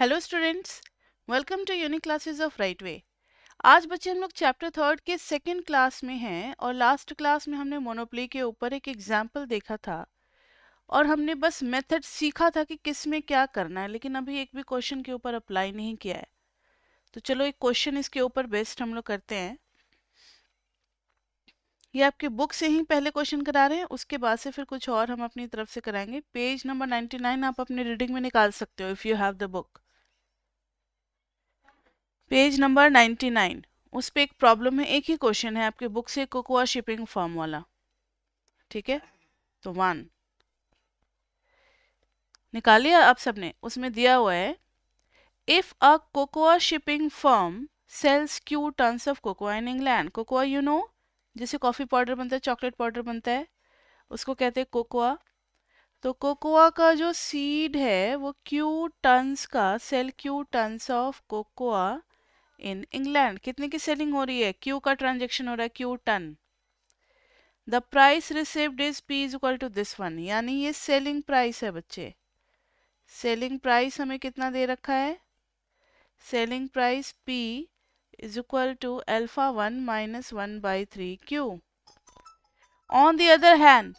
Hello students welcome to unique classes of right way आज बच्चे हम लोग चैप्टर थर्ड के सेकेंड क्लास में हैं और लास्ट क्लास में हमने मोनोप्ली के ऊपर एक एग्जाम्पल देखा था और हमने बस मेथड सीखा था कि किस में क्या करना है लेकिन अभी एक भी क्वेश्चन के ऊपर अप्लाई नहीं किया है तो चलो एक क्वेश्चन इसके ऊपर बेस्ट हम लोग करते हैं ये आपके बुक से ही पहले क्वेश्चन करा रहे हैं उसके बाद से फिर कुछ और हम अपनी तरफ से कराएंगे पेज नंबर 99 आप अपने रीडिंग में निकाल सकते हो if you have the book page number 99 उस पर एक प्रॉब्लम है एक ही क्वेश्चन है आपके बुक से कोकोआ शिपिंग फॉर्म वाला ठीक है तो वन निकालिए आप सबने उसमें दिया हुआ है if a cocoa shipping firm sells Q tons of cocoa in England cocoa you know जैसे कॉफ़ी पाउडर बनता है चॉकलेट पाउडर बनता है उसको कहते हैं कोकोआ तो कोकोआ का जो सीड है वो क्यू टन्स का sale Q tons of cocoa in England कितने की सेलिंग हो रही है क्यू का ट्रांजेक्शन हो रहा है Q ton the price received is P is equal to this one यानी ये सेलिंग प्राइस है बच्चे सेलिंग प्राइस हमें कितना दे रखा है selling price P is equal to alpha one minus one by three Q on the other hand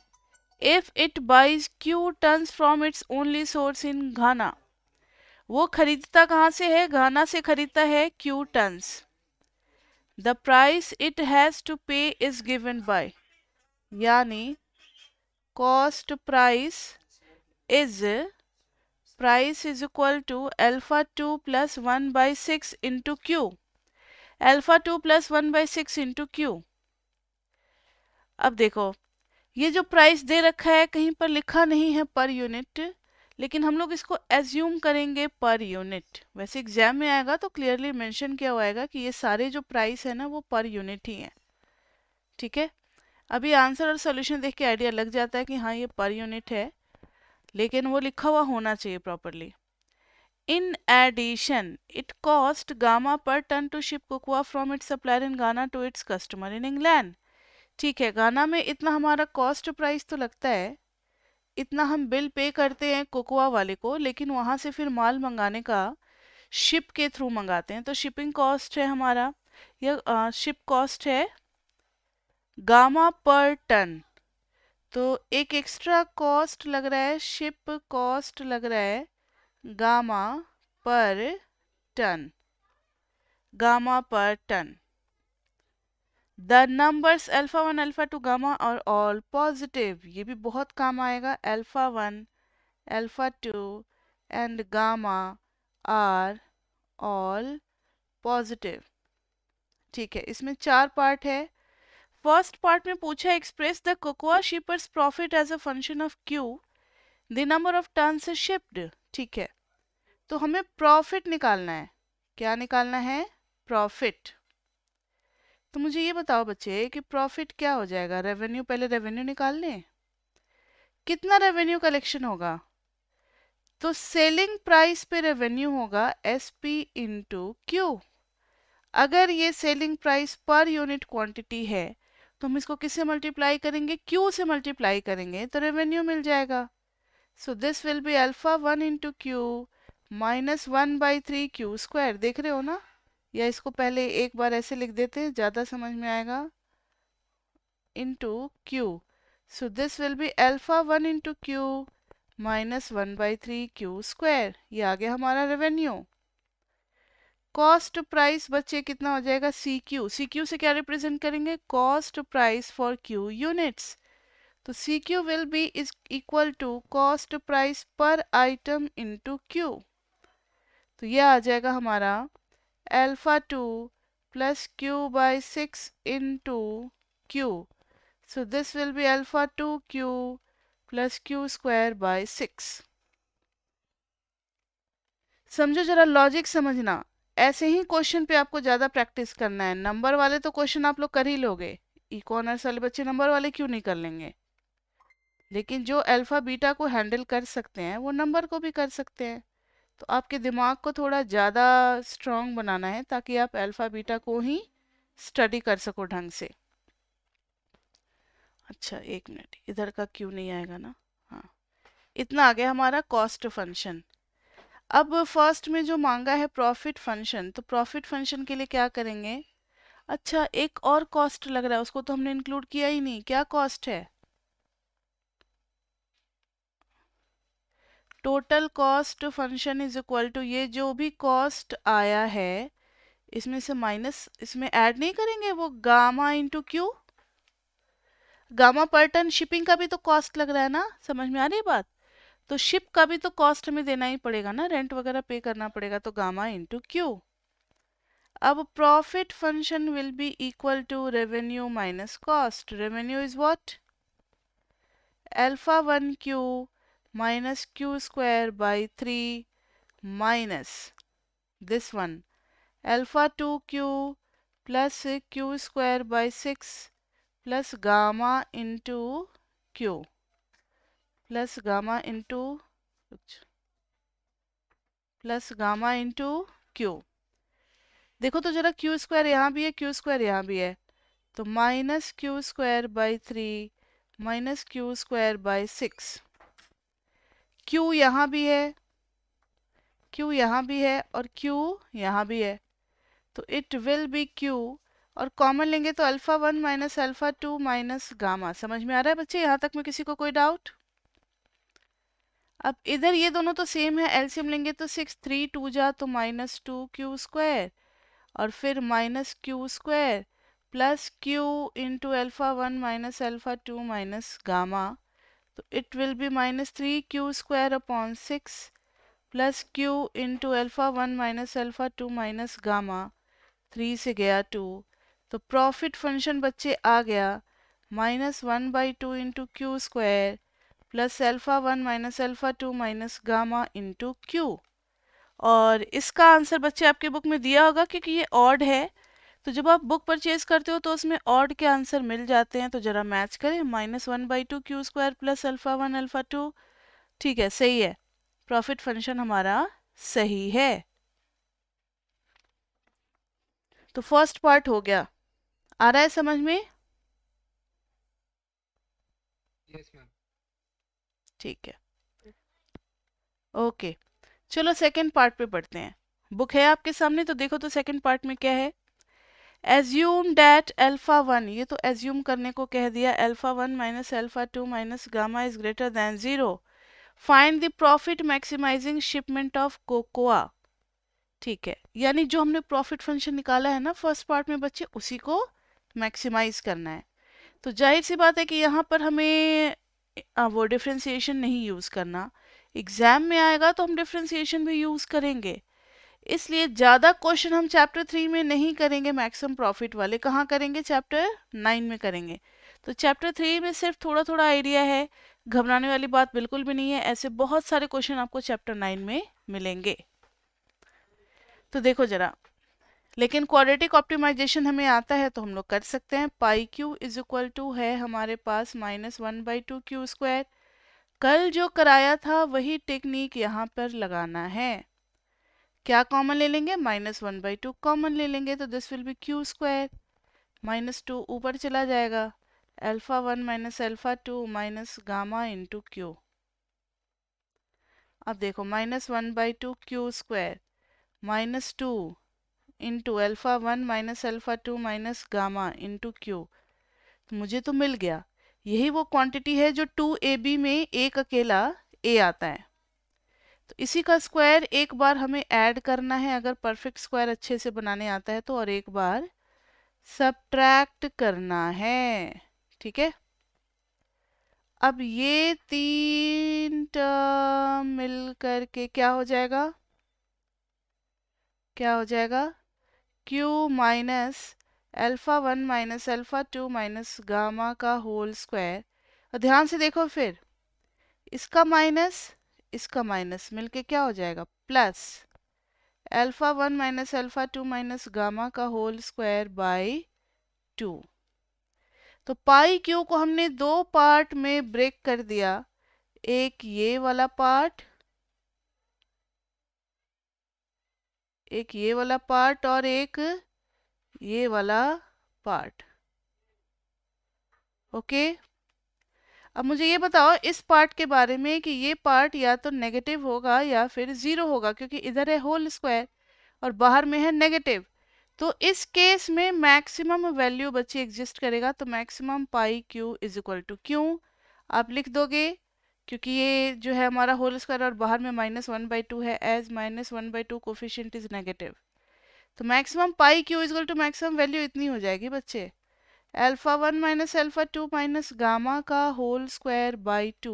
if it buys Q ton from its only source in Ghana वो खरीदता कहाँ से है घाना से खरीदता है Q tons the price it has to pay is given by यानी cost price is price is equal to alpha two plus one by six into Q alpha two plus one by six into Q अब देखो ये जो price दे रखा है कहीं पर लिखा नहीं है पर यूनिट लेकिन हम लोग इसको एज्यूम करेंगे पर यूनिट वैसे एग्जाम में आएगा तो क्लियरली मेंशन किया हुआ कि ये सारे जो प्राइस है ना वो पर यूनिट ही हैं ठीक है अभी आंसर और सोल्यूशन देख के आइडिया लग जाता है कि हाँ ये पर यूनिट है लेकिन वो लिखा हुआ होना चाहिए properly in addition it cost gamma per ton to ship cocoa from its supplier in Ghana to its customer in England ठीक है गाना में इतना हमारा कॉस्ट प्राइस तो लगता है इतना हम बिल पे करते हैं कोकोआ वाले को लेकिन वहाँ से फिर माल मंगाने का शिप के थ्रू मंगाते हैं तो शिपिंग कॉस्ट है हमारा या शिप कॉस्ट है गामा पर टन तो एक एक्स्ट्रा कॉस्ट लग रहा है शिप कॉस्ट लग रहा है gamma per ton gamma per ton the numbers alpha one alpha two gamma और ऑल पॉजिटिव ये भी बहुत काम आएगा alpha one alpha two and gamma are all positive ठीक है इसमें चार पार्ट है फर्स्ट पार्ट में पूछा express the cocoa shippers profit as a function of Q the number of ton से शिप्ड ठीक है तो हमें प्रॉफिट निकालना है क्या निकालना है प्रॉफिट तो मुझे ये बताओ बच्चे कि प्रॉफिट क्या हो जाएगा रेवेन्यू पहले रेवेन्यू निकाल लें कितना रेवेन्यू कलेक्शन होगा तो सेलिंग प्राइस पे रेवेन्यू होगा एस पी इंटू क्यू अगर ये selling price per unit quantity है तो हम इसको किससे मल्टीप्लाई करेंगे क्यू से मल्टीप्लाई करेंगे तो रेवेन्यू मिल जाएगा so this will be alpha one into Q minus one by three Q square देख रहे हो ना या इसको पहले एक बार ऐसे लिख देते हैं ज़्यादा समझ में आएगा into Q so this will be alpha one into Q minus one by three Q square ये आ गया हमारा रेवेन्यू कॉस्ट प्राइस बच्चे कितना हो जाएगा सी क्यू सी क्यू से क्या रिप्रेजेंट करेंगे cost price for Q units तो C Q will be is equal to cost price per item into Q तो ये आ जाएगा हमारा plus Q by six into Q so this will be be two Q plus Q square by six समझो जरा logic समझना ऐसे ही question पे आपको ज़्यादा प्रैक्टिस करना है नंबर वाले तो क्वेश्चन आप लोग कर ही लोगे ई कॉर्नर्स वाले बच्चे नंबर वाले क्यों नहीं कर लेंगे लेकिन जो अल्फ़ा बीटा को हैंडल कर सकते हैं वो नंबर को भी कर सकते हैं तो आपके दिमाग को थोड़ा ज़्यादा स्ट्रॉन्ग बनाना है ताकि आप अल्फ़ा बीटा को ही स्टडी कर सको ढंग से अच्छा एक मिनट इधर का क्यों नहीं आएगा ना हाँ इतना आ गया हमारा कॉस्ट फंक्शन अब फर्स्ट में जो मांगा है प्रॉफिट फंक्शन तो प्रॉफिट फंक्शन के लिए क्या करेंगे अच्छा एक और कॉस्ट लग रहा है उसको तो हमने इंक्लूड किया ही नहीं क्या कॉस्ट है total cost function is equal to ये जो भी कॉस्ट आया है इसमें से माइनस इसमें ऐड नहीं करेंगे वो gamma into Q gamma per ton shipping का भी तो कॉस्ट लग रहा है ना समझ में आ रही बात तो शिप का भी तो कॉस्ट हमें देना ही पड़ेगा ना रेंट वगैरह पे करना पड़ेगा तो गामा इंटू क्यू अब profit function will be equal to revenue minus cost revenue is what alpha one Q minus q square by 3 minus this one alpha 2q plus q square by 6 plus gamma into q plus gamma into plus gamma into Q देखो तो जरा Q square यहाँ भी है Q square यहाँ भी है तो minus Q square by three minus Q square by six Q यहाँ भी है क्यू यहाँ भी है और क्यू यहाँ भी है तो इट विल बी क्यू और कॉमन लेंगे तो alpha one minus alpha two minus gamma समझ में आ रहा है बच्चे यहाँ तक में किसी को कोई डाउट अब इधर ये दोनों तो सेम है एल्सियम लेंगे तो सिक्स थ्री टू जा तो माइनस टू क्यू स्क्वायर और फिर minus Q square plus Q into alpha one minus alpha two minus gamma तो it will be minus three Q square upon six plus Q into alpha one minus alpha two minus gamma three से गया two तो profit function बच्चे आ गया minus one by two into Q square plus alpha one minus alpha two minus gamma into Q और इसका answer बच्चे आपके बुक में दिया होगा क्योंकि ये ऑड है तो जब आप बुक परचेज करते हो तो उसमें ऑड के आंसर मिल जाते हैं तो ज़रा मैच करें minus one by two Q square plus alpha one alpha two ठीक है सही है प्रॉफिट फंक्शन हमारा सही है तो फर्स्ट पार्ट हो गया आ रहा है समझ में yes, ठीक है ओके चलो सेकंड पार्ट पे पढ़ते हैं बुक है आपके सामने तो देखो तो सेकंड पार्ट में क्या है एज्यूम डैट एल्फ़ा वन ये तो एज्यूम करने को कह दिया alpha one minus alpha two minus gamma is greater than zero find the profit maximising shipment of cocoa ठीक है यानी जो हमने प्रॉफिट फंक्शन निकाला है ना फर्स्ट पार्ट में बच्चे उसी को मैक्सिमाइज करना है तो जाहिर सी बात है कि यहाँ पर हमें वो डिफ्रेंसीशन नहीं यूज़ करना एग्ज़ाम में आएगा तो हम डिफ्रेंसीशन भी यूज़ करेंगे इसलिए ज़्यादा क्वेश्चन हम चैप्टर थ्री में नहीं करेंगे मैक्सिमम प्रॉफिट वाले कहाँ करेंगे चैप्टर नाइन में करेंगे तो चैप्टर थ्री में सिर्फ थोड़ा थोड़ा आइडिया है घबराने वाली बात बिल्कुल भी नहीं है ऐसे बहुत सारे क्वेश्चन आपको चैप्टर नाइन में मिलेंगे तो देखो जरा लेकिन क्वाड्रेटिक ऑप्टिमाइजेशन हमें आता है तो हम लोग कर सकते हैं pi Q is equal to है हमारे पास minus one by two Q square कल जो कराया था वही टेक्निक यहाँ पर लगाना है क्या कॉमन ले लेंगे minus one by two common ले लेंगे तो this will be Q square minus two ऊपर चला जाएगा alpha one minus alpha two minus gamma into Q अब देखो minus one by two Q square minus two into alpha one minus alpha two minus gamma into Q मुझे तो मिल गया यही वो क्वांटिटी है जो टू ए बी में एक अकेला ए आता है तो इसी का स्क्वायर एक बार हमें ऐड करना है अगर परफेक्ट स्क्वायर अच्छे से बनाने आता है तो और एक बार सब्ट्रैक्ट करना है ठीक है अब ये तीन टर्म मिल करके क्या हो जाएगा क्या हो जाएगा q minus alpha one minus alpha two minus gamma का होल स्क्वायर और ध्यान से देखो फिर इसका माइनस इसका माइनस मिलके क्या हो जाएगा plus alpha one minus alpha two minus gamma का होल स्क्वायर बाय टू तो पाई क्यू को हमने दो पार्ट में ब्रेक कर दिया एक ये वाला पार्ट एक ये वाला पार्ट और एक ये वाला पार्ट ओके अब मुझे ये बताओ इस पार्ट के बारे में कि ये पार्ट या तो नेगेटिव होगा या फिर ज़ीरो होगा क्योंकि इधर है होल स्क्वायर और बाहर में है नेगेटिव तो इस केस में मैक्सिमम वैल्यू बच्चे एग्जिस्ट करेगा तो maximum pi Q is equal to Q आप लिख दोगे क्योंकि ये जो है हमारा होल स्क्वायर और बाहर में माइनस वन बाई टू है as minus one by two coefficient is negative तो maximum pi Q equal to maximum value इतनी हो जाएगी बच्चे alpha one minus alpha two minus gamma का होल स्क्वायर बाई टू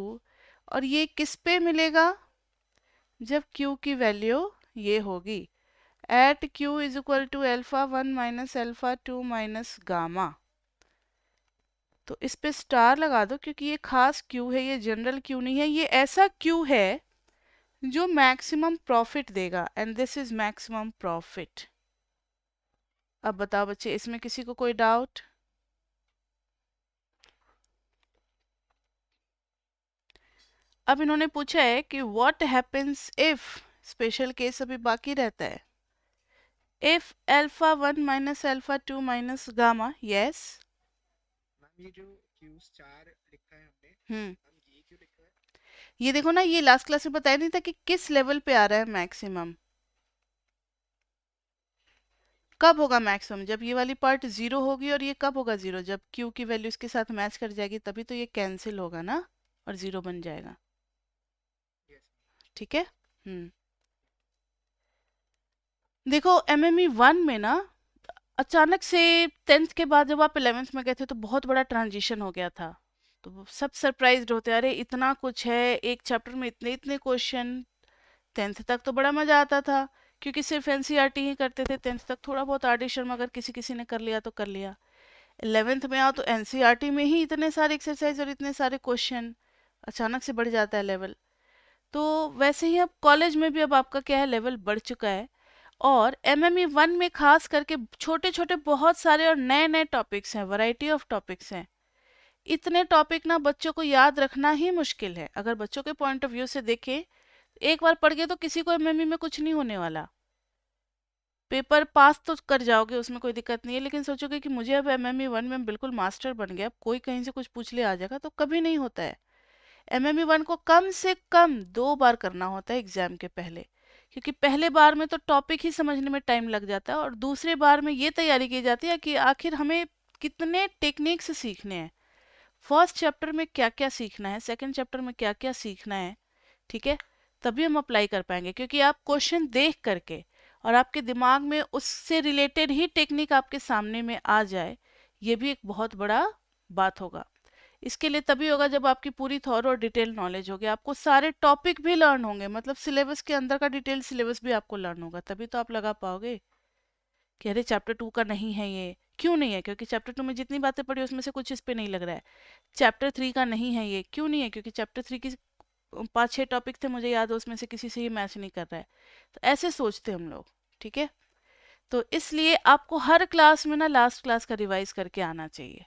और ये किस पे मिलेगा जब Q की वैल्यू ये होगी at Q is equal to alpha one minus alpha two minus gamma तो इस पे स्टार लगा दो क्योंकि ये खास Q है ये जनरल Q नहीं है ये ऐसा Q है जो मैक्सिमम प्रॉफिट देगा and this is maximum profit अब बताओ बच्चे इसमें किसी को कोई डाउट अब इन्होंने पूछा है कि what happens if special case अभी बाकी रहता है if alpha one minus alpha two minus gamma yes ये देखो ना ये लास्ट क्लास में बताया नहीं था कि किस लेवल पे आ रहा है मैक्सिमम कब होगा मैक्सिमम जब ये वाली पार्ट जीरो होगी और ये कब होगा जीरो जब क्यू की वैल्यू इसके साथ मैच कर जाएगी तभी तो ये कैंसिल होगा ना और जीरो बन जाएगा ठीक है हम्म। देखो एम एम ई वन में ना अचानक से टेंथ के बाद जब आप इलेवेंथ में गए थे तो बहुत बड़ा ट्रांजिशन हो गया था तो सब सरप्राइज होते अरे इतना कुछ है एक चैप्टर में इतने इतने क्वेश्चन टेंथ तक तो बड़ा मज़ा आता था क्योंकि सिर्फ एन e ही करते थे टेंथ तक थोड़ा बहुत आर्डिशन अगर किसी किसी ने कर लिया तो कर लिया एलेवेंथ में आओ तो एन e में ही इतने सारे एक्सरसाइज और इतने सारे क्वेश्चन अचानक से बढ़ जाता है लेवल तो वैसे ही अब कॉलेज में भी अब आपका क्या है लेवल बढ़ चुका है और एम एम ई वन में खास करके छोटे छोटे बहुत सारे और नए नए टॉपिक्स हैं वैरायटी ऑफ टॉपिक्स हैं इतने टॉपिक ना बच्चों को याद रखना ही मुश्किल है अगर बच्चों के पॉइंट ऑफ व्यू से देखें एक बार पढ़ गए तो किसी को एम e में कुछ नहीं होने वाला पेपर पास तो कर जाओगे उसमें कोई दिक्कत नहीं है लेकिन सोचोगे कि मुझे अब एम एम ई वन में बिल्कुल मास्टर बन गया अब कोई कहीं से कुछ पूछ ले आ जाएगा तो कभी नहीं होता है एम एम वन को कम से कम दो बार करना होता है एग्जाम के पहले क्योंकि पहले बार में तो टॉपिक ही समझने में टाइम लग जाता है और दूसरे बार में ये तैयारी की जाती है कि आखिर हमें कितने टेक्निक्स सीखने हैं फर्स्ट चैप्टर में क्या क्या सीखना है सेकेंड चैप्टर में क्या क्या सीखना है ठीक है तभी हम अप्लाई कर पाएंगे क्योंकि आप क्वेश्चन देख करके और आपके दिमाग में उससे रिलेटेड ही टेक्निक आपके सामने में आ जाए ये भी एक बहुत बड़ा बात होगा इसके लिए तभी होगा जब आपकी पूरी थॉर और डिटेल नॉलेज होगी आपको सारे टॉपिक भी लर्न होंगे मतलब सिलेबस के अंदर का डिटेल सिलेबस भी आपको लर्न होगा तभी तो आप लगा पाओगे कि अरे चैप्टर टू का नहीं है ये क्यों नहीं है क्योंकि चैप्टर टू में जितनी बातें पढ़ी उसमें से कुछ इस पर नहीं लग रहा है चैप्टर थ्री का नहीं है ये क्यों नहीं है क्योंकि चैप्टर थ्री की पाँच छः टॉपिक थे मुझे याद है उसमें से किसी से ये मैच नहीं कर रहा है तो ऐसे सोचते हम लोग ठीक है तो इसलिए आपको हर क्लास में ना लास्ट क्लास का रिवाइज करके आना चाहिए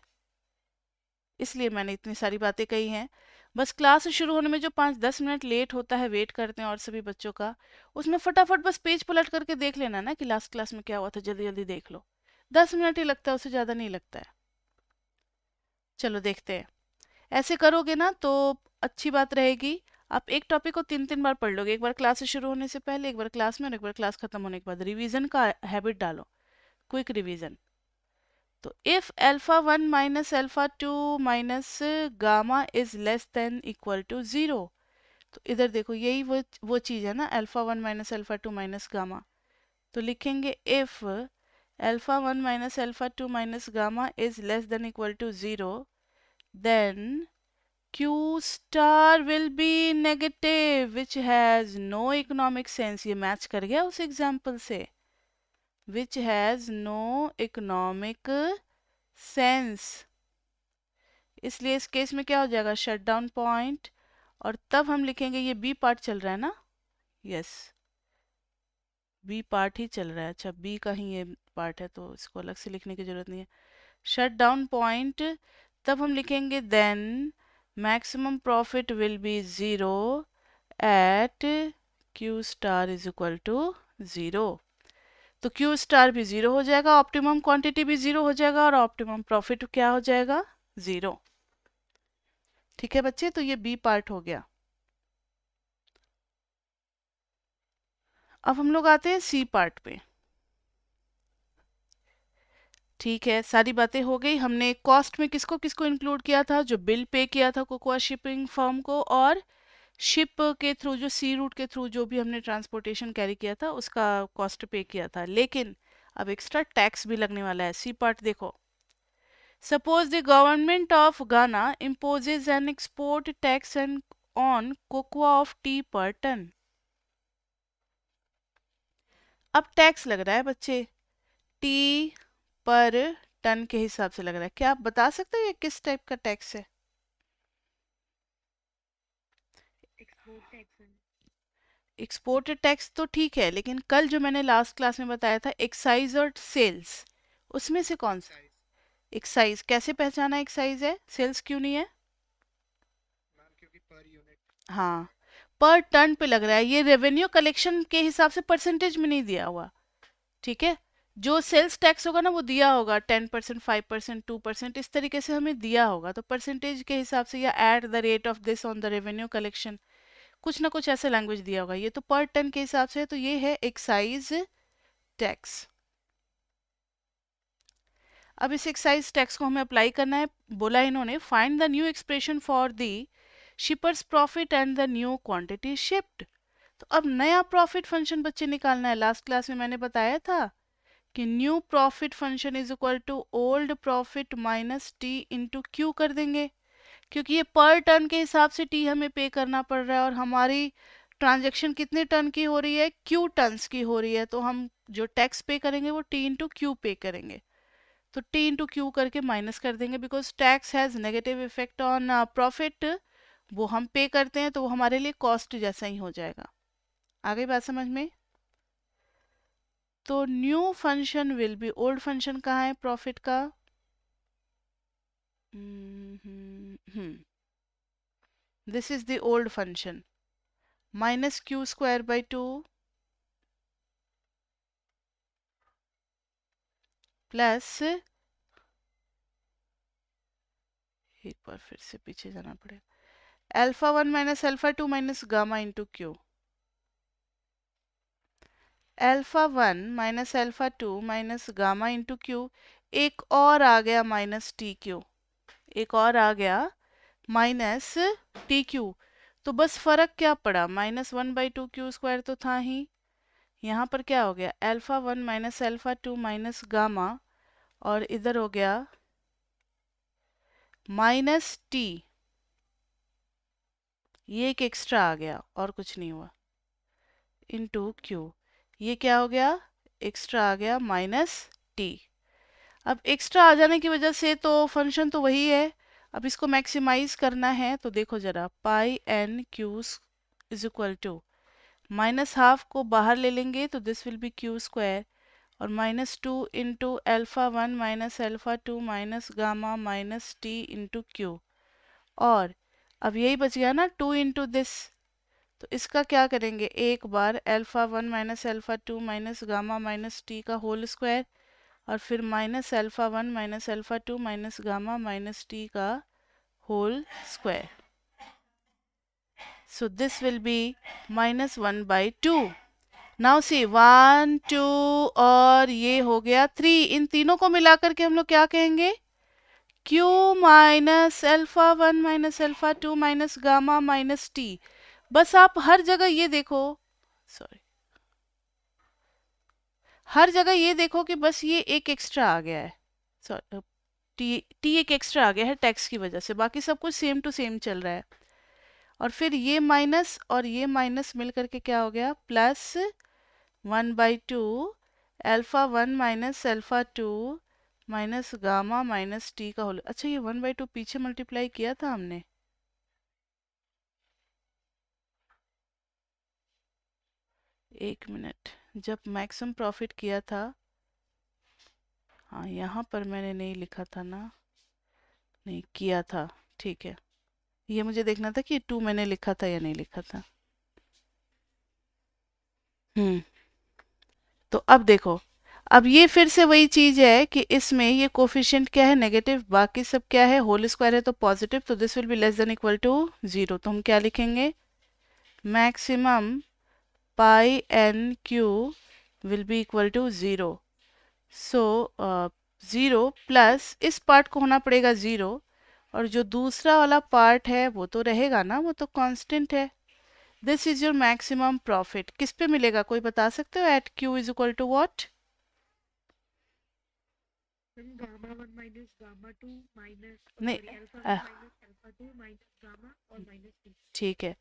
इसलिए मैंने इतनी सारी बातें कही हैं बस क्लास शुरू होने में जो पाँच दस मिनट लेट होता है वेट करते हैं और सभी बच्चों का उसमें फटाफट बस पेज पलट करके देख लेना ना कि लास्ट क्लास में क्या हुआ था जल्दी जल्दी देख लो दस मिनट ही लगता है उससे ज़्यादा नहीं लगता है चलो देखते हैं ऐसे करोगे ना तो अच्छी बात रहेगी आप एक टॉपिक को तीन तीन बार पढ़ लोगे एक बार क्लास शुरू होने से पहले एक बार क्लास में और एक बार क्लास खत्म होने के बाद रिवीजन का हैबिट डालो क्विक रिवीजन तो if alpha one minus alpha two minus gamma is less than equal to zero तो इधर देखो यही वो वो चीज़ है ना alpha one minus alpha two minus gamma तो लिखेंगे if alpha one minus alpha two minus gamma is less than equal to zero then q star will be negative which has no economic sense ये match कर गया उस example से which has no economic sense इसलिए इस case में क्या हो जाएगा शट डाउन पॉइंट और तब हम लिखेंगे ये बी पार्ट चल रहा है ना यस बी पार्ट ही चल रहा है अच्छा बी का ही ये पार्ट है तो इसको अलग से लिखने की ज़रूरत नहीं है शट डाउन पॉइंट तब हम लिखेंगे then maximum profit will be zero at Q star is equal to zero तो क्यू स्टार भी ज़ीरो हो जाएगा ऑप्टिमम क्वांटिटी भी ज़ीरो हो जाएगा और ऑप्टिमम प्रॉफिट क्या हो जाएगा ज़ीरो ठीक है बच्चे तो ये बी पार्ट हो गया अब हम लोग आते हैं सी पार्ट पे ठीक है सारी बातें हो गई हमने कॉस्ट में किसको किसको इंक्लूड किया था जो बिल पे किया था कोकोआ शिपिंग फर्म को और शिप के थ्रू जो सी रूट के थ्रू जो भी हमने ट्रांसपोर्टेशन कैरी किया था उसका कॉस्ट पे किया था लेकिन अब एक्स्ट्रा टैक्स भी लगने वाला है सी पार्ट देखो suppose the government of Ghana imposes an export tax and on cocoa of T per ton अब टैक्स लग रहा है बच्चे टी पर टन के हिसाब से लग रहा है क्या आप बता सकते हो ये किस टाइप का टैक्स है एक्सपोर्टेड टैक्स तो ठीक है लेकिन कल जो मैंने लास्ट क्लास में बताया था एक्साइज और सेल्स उसमें से कौन सा एक्साइज कैसे पहचाना एक्साइज है सेल्स क्यों नहीं है हाँ पर टन पे लग रहा है ये रेवेन्यू कलेक्शन के हिसाब से परसेंटेज में नहीं दिया हुआ ठीक है जो सेल्स टैक्स होगा ना वो दिया होगा ten percent five percent two percent इस तरीके से हमें दिया होगा तो परसेंटेज के हिसाब से या at the rate of this on the revenue collection कुछ ना कुछ ऐसे लैंग्वेज दिया होगा ये तो पर टन के हिसाब से है तो ये है एक्साइज टैक्स अब इस एक्साइज टैक्स को हमें अप्लाई करना है बोला इन्होंने find the new expression for the shipper's profit and the new quantity shipped तो अब नया प्रॉफिट फंक्शन बच्चे निकालना है लास्ट क्लास में मैंने बताया था कि new profit function is equal to old profit minus T into Q कर देंगे क्योंकि ये पर टन के हिसाब से टी हमें पे करना पड़ रहा है और हमारी ट्रांजेक्शन कितने टन की हो रही है क्यू टन्स की हो रही है तो हम जो टैक्स पे करेंगे वो टी इंटू क्यू पे करेंगे तो टी इंटू क्यू करके माइनस कर देंगे because tax has negative effect on profit वो हम पे करते हैं तो वो हमारे लिए कॉस्ट जैसा ही हो जाएगा आगे बात समझ में तो new function will be old function कहाँ है प्रॉफिट का Mm -hmm. hmm. This is the old function. Minus q square by 2 plus एक बार फिर से पीछे जाना पड़ेगा alpha one minus alpha two minus gamma into Q alpha one minus alpha two minus gamma into Q एक और आ गया माइनस टी क्यू एक और आ गया माइनस टी क्यू तो बस फ़र्क क्या पड़ा minus one by two Q square तो था ही यहाँ पर क्या हो गया alpha one minus alpha two minus gamma और इधर हो गया माइनस टी ये एक एक्स्ट्रा आ गया और कुछ नहीं हुआ इन टू क्यू ये क्या हो गया एक्स्ट्रा आ गया माइनस टी अब एक्स्ट्रा आ जाने की वजह से तो फंक्शन तो वही है अब इसको मैक्सिमाइज करना है तो देखो ज़रा pi N Q is equal to minus half को बाहर ले लेंगे तो this will be Q square और minus two into alpha one minus alpha two minus gamma minus T into Q और अब यही बच गया ना टू इंटू दिस तो इसका क्या करेंगे एक बार alpha one minus alpha two minus gamma minus T का होल स्क्वायर और फिर minus alpha one minus alpha two minus gamma minus T का whole square so this will be minus one by two now C one two और ये हो गया three इन तीनों को मिलाकर के हम लोग क्या कहेंगे Q minus alpha one minus alpha two minus gamma minus T बस आप हर जगह ये देखो सॉरी हर जगह ये देखो कि बस ये एक एक्स्ट्रा आ गया है टी टी एक एक्स्ट्रा आ गया है टैक्स की वजह से बाकी सब कुछ सेम टू सेम चल रहा है और फिर ये माइनस और ये माइनस मिल करके क्या हो गया plus one by two alpha one minus alpha two minus gamma minus T का होल अच्छा ये वन बाई टू पीछे मल्टीप्लाई किया था हमने एक मिनट जब मैक्सिमम प्रॉफिट किया था हाँ यहाँ पर मैंने नहीं लिखा था ना नहीं किया था ठीक है ये मुझे देखना था कि टू मैंने लिखा था या नहीं लिखा था हम्म तो अब देखो अब ये फिर से वही चीज है कि इसमें ये कोफिशियंट क्या है नेगेटिव बाकी सब क्या है होल स्क्वायर है तो पॉजिटिव तो this will be less than equal to zero तो हम क्या लिखेंगे maximum pi n q will be equal to zero so zero plus इस पार्ट को होना पड़ेगा ज़ीरो और जो दूसरा वाला पार्ट है वो तो रहेगा ना वो तो constant है this is your maximum profit किस पे मिलेगा कोई बता सकते हो at Q is equal to what नहीं ठीक है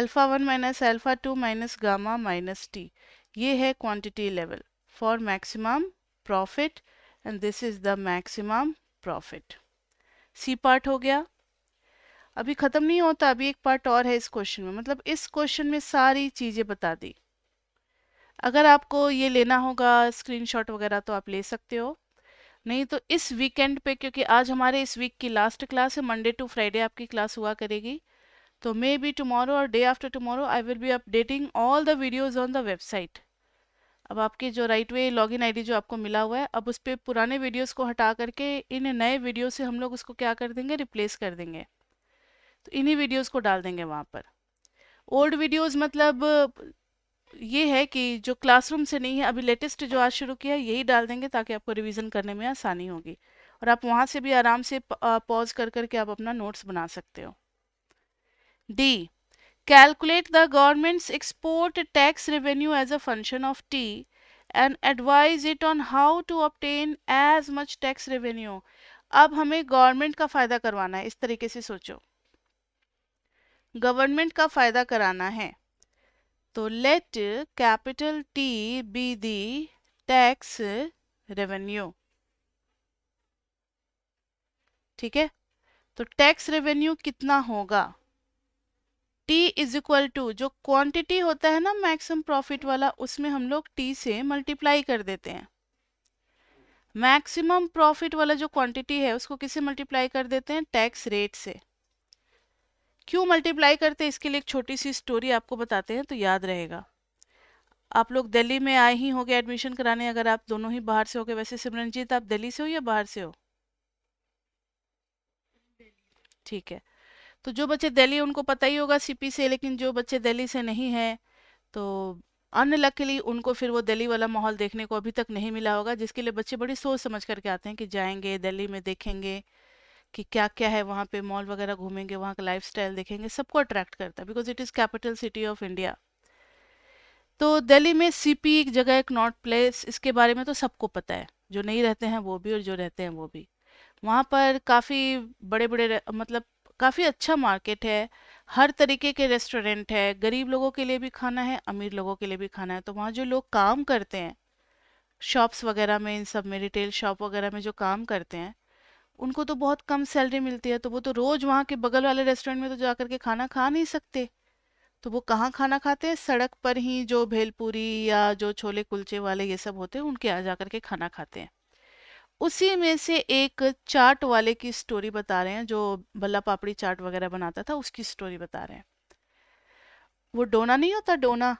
alpha one minus alpha two minus gamma minus T ये है quantity level for maximum profit and this is the maximum profit C part हो गया अभी ख़त्म नहीं होता अभी एक पार्ट और है इस क्वेश्चन में मतलब इस क्वेश्चन में सारी चीज़ें बता दी अगर आपको ये लेना होगा स्क्रीनशॉट वगैरह तो आप ले सकते हो नहीं तो इस वीकेंड पे क्योंकि आज हमारे इस वीक की लास्ट क्लास है मंडे टू फ्राइडे आपकी क्लास हुआ करेगी तो मे बी टमोरो और day after tomorrow I will be updating all the videos on the website अब आपके जो राइट वे लॉग इन जो आपको मिला हुआ है अब उस पर पुराने वीडियोज़ को हटा करके इन नए वीडियो से हम लोग उसको क्या कर देंगे रिप्लेस कर देंगे तो इन्हीं वीडियोज़ को डाल देंगे वहाँ पर ओल्ड वीडियोज़ मतलब ये है कि जो क्लासरूम से नहीं है अभी लेटेस्ट जो आज शुरू किया है यही डाल देंगे ताकि आपको रिवीजन करने में आसानी होगी और आप वहाँ से भी आराम से पॉज कर करके आप अपना नोट्स बना सकते हो D calculate the government's export tax revenue as a function of T and advise it on how to obtain as much tax revenue अब हमें गवर्नमेंट का फ़ायदा करवाना है इस तरीके से सोचो गवर्नमेंट का फ़ायदा कराना है तो let capital T be the tax revenue ठीक है तो टैक्स रेवेन्यू कितना होगा टी इज इक्वल टू जो क्वांटिटी होता है ना मैक्सिमम प्रॉफिट वाला उसमें हम लोग टी से मल्टीप्लाई कर देते हैं मैक्सिमम प्रॉफिट वाला जो क्वांटिटी है उसको किससे मल्टीप्लाई कर देते हैं टैक्स रेट से क्यों मल्टीप्लाई करते हैं इसके लिए एक छोटी सी स्टोरी आपको बताते हैं तो याद रहेगा आप लोग दिल्ली में आए ही होंगे एडमिशन कराने अगर आप दोनों ही बाहर से गए वैसे सिमरनजीत आप दिल्ली से हो या बाहर से हो ठीक है तो जो बच्चे दिल्ली उनको पता ही होगा सीपी से लेकिन जो बच्चे दिल्ली से नहीं हैं तो अनलकली उनको फिर वो दिल्ली वाला माहौल देखने को अभी तक नहीं मिला होगा जिसके लिए बच्चे बड़ी सोच समझ करके आते हैं कि जाएंगे दिल्ली में देखेंगे कि क्या क्या है वहाँ पे मॉल वगैरह घूमेंगे वहाँ का लाइफ देखेंगे सबको अट्रैक्ट करता है because it is capital city of India तो दिल्ली में सीपी एक जगह एक नॉट प्लेस इसके बारे में तो सबको पता है जो नहीं रहते हैं वो भी और जो रहते हैं वो भी वहाँ पर काफ़ी बड़े बड़े मतलब काफ़ी अच्छा मार्केट है हर तरीके के रेस्टोरेंट है गरीब लोगों के लिए भी खाना है अमीर लोगों के लिए भी खाना है तो वहाँ जो लोग काम करते हैं शॉप्स वगैरह में इन सब में रिटेल शॉप वगैरह में जो काम करते हैं उनको तो बहुत कम सैलरी मिलती है तो वो तो रोज वहाँ के बगल वाले रेस्टोरेंट में तो जा करके खाना खा नहीं सकते तो वो कहाँ खाना खाते हैं सड़क पर ही जो भेलपूरी या जो छोले कुलचे वाले ये सब होते हैं उनके यहाँ जा करके खाना खाते हैं उसी में से एक चाट वाले की स्टोरी बता रहे हैं जो भल्ला पापड़ी चाट वगैरह बनाता था उसकी स्टोरी बता रहे हैं वो डोना नहीं होता डोना